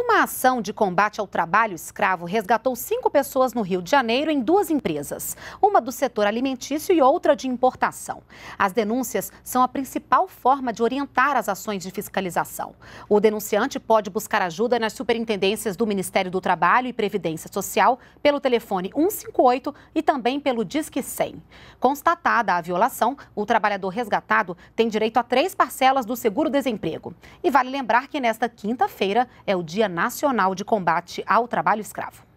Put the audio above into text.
Uma ação de combate ao trabalho escravo resgatou cinco pessoas no Rio de Janeiro em duas empresas, uma do setor alimentício e outra de importação. As denúncias são a principal forma de orientar as ações de fiscalização. O denunciante pode buscar ajuda nas superintendências do Ministério do Trabalho e Previdência Social pelo telefone 158 e também pelo Disque 100. Constatada a violação, o trabalhador resgatado tem direito a três parcelas do seguro-desemprego. E vale lembrar que nesta quinta-feira é o dia Nacional de Combate ao Trabalho Escravo.